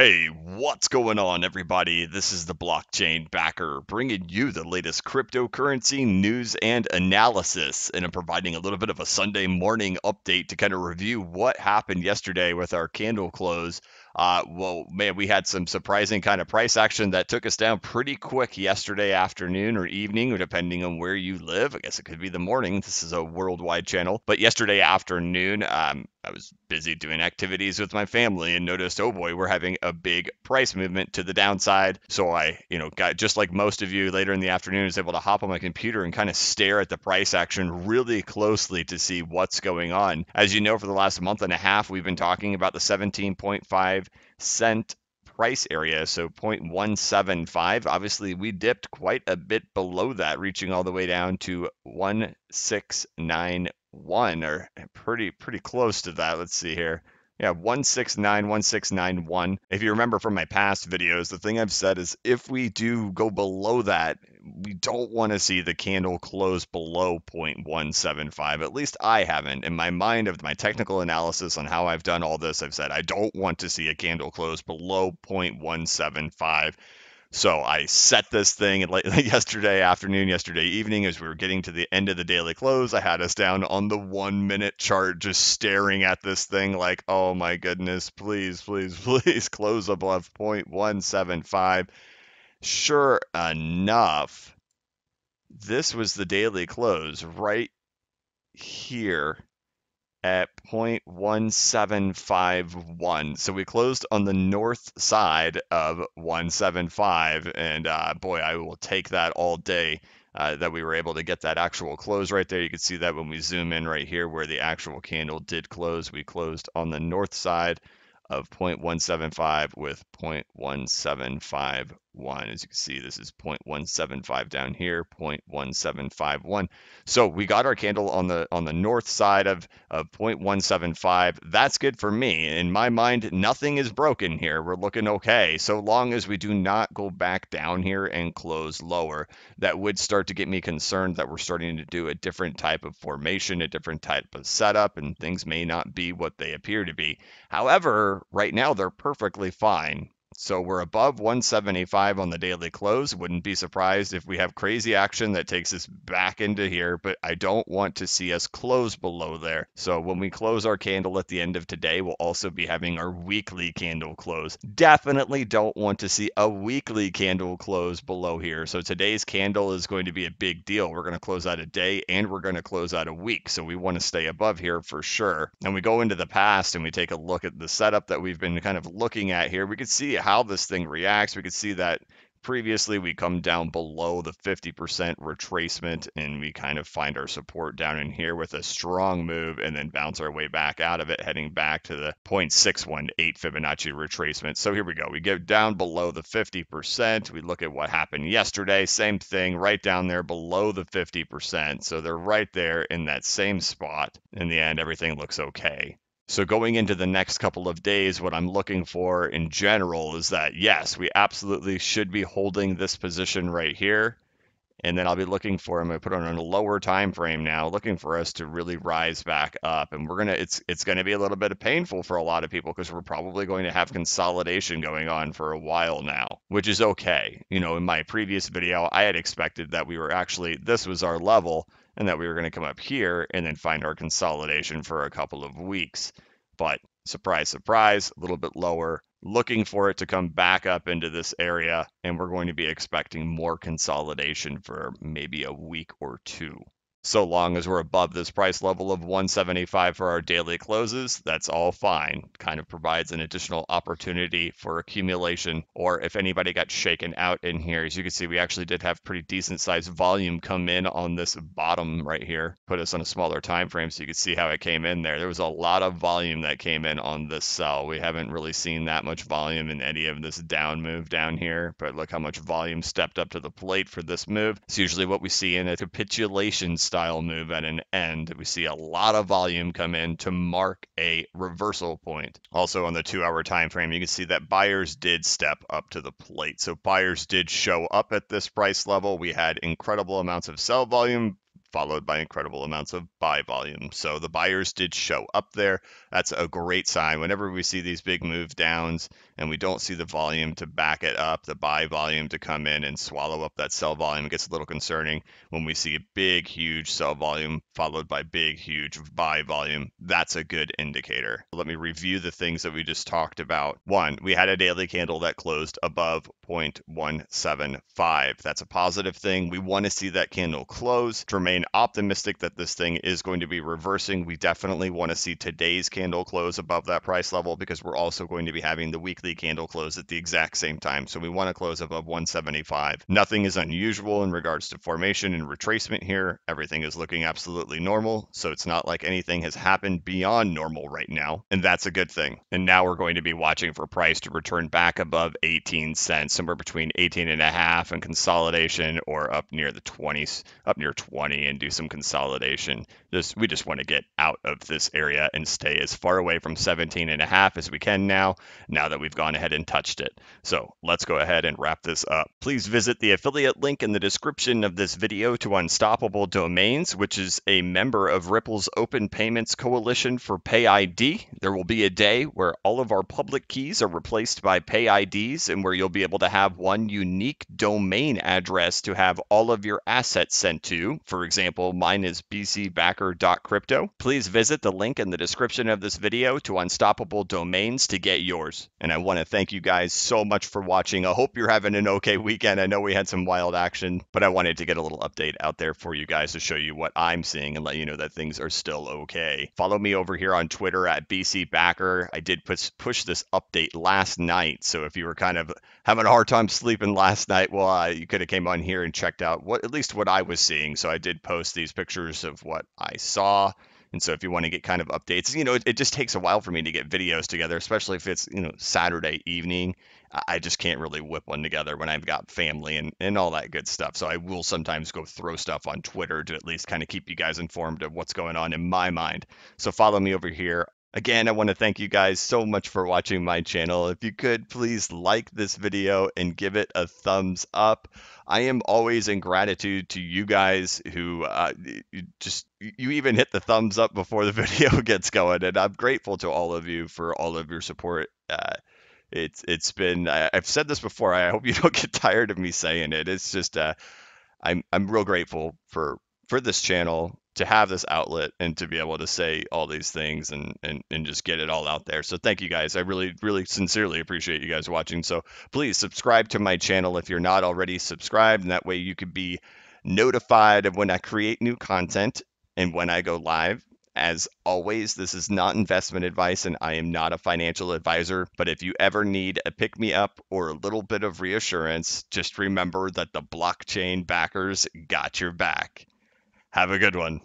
Hey, what's going on, everybody? This is the Blockchain Backer bringing you the latest cryptocurrency news and analysis. And I'm providing a little bit of a Sunday morning update to kind of review what happened yesterday with our candle close uh, well, man, we had some surprising kind of price action that took us down pretty quick yesterday afternoon or evening, depending on where you live. I guess it could be the morning. This is a worldwide channel, but yesterday afternoon, um, I was busy doing activities with my family and noticed, oh boy, we're having a big price movement to the downside. So I, you know, got just like most of you later in the afternoon, was able to hop on my computer and kind of stare at the price action really closely to see what's going on. As you know, for the last month and a half, we've been talking about the 17.5 Cent cent price area, so 0.175. Obviously, we dipped quite a bit below that, reaching all the way down to 1691 or pretty pretty close to that. Let's see here. Yeah, 169, 1691. If you remember from my past videos, the thing I've said is if we do go below that, we don't want to see the candle close below 0.175. At least I haven't. In my mind of my technical analysis on how I've done all this, I've said I don't want to see a candle close below 0.175 so I set this thing yesterday afternoon, yesterday evening, as we were getting to the end of the daily close, I had us down on the one minute chart, just staring at this thing like, oh my goodness, please, please, please close above 0.175. Sure enough, this was the daily close right here at 0.1751. So we closed on the north side of 175. And uh, boy, I will take that all day uh, that we were able to get that actual close right there. You can see that when we zoom in right here where the actual candle did close. We closed on the north side of 0.175 with 0.1751. As you can see, this is 0.175 down here, 0.1751. So we got our candle on the on the north side of, of 0.175. That's good for me. In my mind, nothing is broken here. We're looking okay. So long as we do not go back down here and close lower, that would start to get me concerned that we're starting to do a different type of formation, a different type of setup, and things may not be what they appear to be. However, right now they're perfectly fine. So we're above 175 on the daily close. Wouldn't be surprised if we have crazy action that takes us back into here, but I don't want to see us close below there. So when we close our candle at the end of today, we'll also be having our weekly candle close. Definitely don't want to see a weekly candle close below here. So today's candle is going to be a big deal. We're going to close out a day and we're going to close out a week. So we want to stay above here for sure. And we go into the past and we take a look at the setup that we've been kind of looking at here. We can see how how this thing reacts. We could see that previously we come down below the 50% retracement and we kind of find our support down in here with a strong move and then bounce our way back out of it heading back to the 0.618 Fibonacci retracement. So here we go. We get down below the 50%. We look at what happened yesterday, same thing right down there below the 50%. So they're right there in that same spot. In the end everything looks okay. So going into the next couple of days, what I'm looking for in general is that yes, we absolutely should be holding this position right here and then I'll be looking for them. I put on a lower time frame now, looking for us to really rise back up. And we're gonna it's it's gonna be a little bit of painful for a lot of people because we're probably going to have consolidation going on for a while now, which is okay. You know, in my previous video, I had expected that we were actually this was our level and that we were gonna come up here and then find our consolidation for a couple of weeks. But surprise, surprise, a little bit lower looking for it to come back up into this area, and we're going to be expecting more consolidation for maybe a week or two so long as we're above this price level of 175 for our daily closes, that's all fine. Kind of provides an additional opportunity for accumulation. Or if anybody got shaken out in here, as you can see, we actually did have pretty decent sized volume come in on this bottom right here, put us on a smaller time frame so you could see how it came in there. There was a lot of volume that came in on this sell. We haven't really seen that much volume in any of this down move down here, but look how much volume stepped up to the plate for this move. It's usually what we see in a capitulation style move at an end. We see a lot of volume come in to mark a reversal point. Also on the two hour time frame, you can see that buyers did step up to the plate. So buyers did show up at this price level. We had incredible amounts of sell volume followed by incredible amounts of buy volume. So the buyers did show up there. That's a great sign. Whenever we see these big move downs, and we don't see the volume to back it up, the buy volume to come in and swallow up that sell volume, it gets a little concerning when we see a big, huge sell volume followed by big, huge buy volume. That's a good indicator. Let me review the things that we just talked about. One, we had a daily candle that closed above 0.175. That's a positive thing. We want to see that candle close to remain optimistic that this thing is going to be reversing. We definitely want to see today's candle close above that price level because we're also going to be having the weekly the candle close at the exact same time. So we want to close above 175. Nothing is unusual in regards to formation and retracement here. Everything is looking absolutely normal. So it's not like anything has happened beyond normal right now. And that's a good thing. And now we're going to be watching for price to return back above 18 cents, somewhere between 18 and a half and consolidation or up near the 20s, up near 20 and do some consolidation. Just we just want to get out of this area and stay as far away from 17 and a half as we can now, now that we've gone ahead and touched it. So let's go ahead and wrap this up. Please visit the affiliate link in the description of this video to Unstoppable Domains, which is a member of Ripple's Open Payments Coalition for PayID. There will be a day where all of our public keys are replaced by PayIDs and where you'll be able to have one unique domain address to have all of your assets sent to. For example, mine is bcbacker.crypto. Please visit the link in the description of this video to Unstoppable Domains to get yours. And I will want to thank you guys so much for watching. I hope you're having an okay weekend. I know we had some wild action, but I wanted to get a little update out there for you guys to show you what I'm seeing and let you know that things are still okay. Follow me over here on Twitter at BC Backer. I did push, push this update last night, so if you were kind of having a hard time sleeping last night, well, uh, you could have came on here and checked out what at least what I was seeing. So I did post these pictures of what I saw. And so if you want to get kind of updates, you know, it, it just takes a while for me to get videos together, especially if it's, you know, Saturday evening. I just can't really whip one together when I've got family and, and all that good stuff. So I will sometimes go throw stuff on Twitter to at least kind of keep you guys informed of what's going on in my mind. So follow me over here Again, I want to thank you guys so much for watching my channel. If you could, please like this video and give it a thumbs up. I am always in gratitude to you guys who uh, just, you even hit the thumbs up before the video gets going. And I'm grateful to all of you for all of your support. Uh, it's it's been I, have said this before. I hope you don't get tired of me saying it. It's just uh, I'm I'm real grateful for for this channel to have this outlet and to be able to say all these things and and and just get it all out there. So thank you guys. I really really sincerely appreciate you guys watching. So please subscribe to my channel if you're not already subscribed and that way you could be notified of when I create new content and when I go live. As always, this is not investment advice and I am not a financial advisor, but if you ever need a pick me up or a little bit of reassurance, just remember that the blockchain backers got your back. Have a good one.